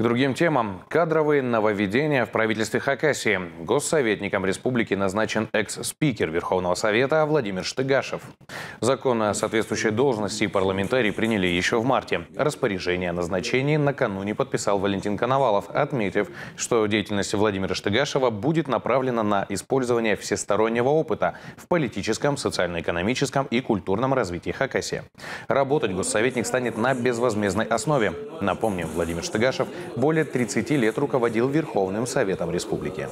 К другим темам. Кадровые нововведения в правительстве Хакасии. Госсоветником республики назначен экс-спикер Верховного Совета Владимир Штыгашев. Закон о соответствующей должности парламентарии приняли еще в марте. Распоряжение о назначении накануне подписал Валентин Коновалов, отметив, что деятельность Владимира Штыгашева будет направлена на использование всестороннего опыта в политическом, социально-экономическом и культурном развитии Хакасии. Работать госсоветник станет на безвозмездной основе. Напомним, Владимир Штыгашев более 30 лет руководил Верховным Советом Республики.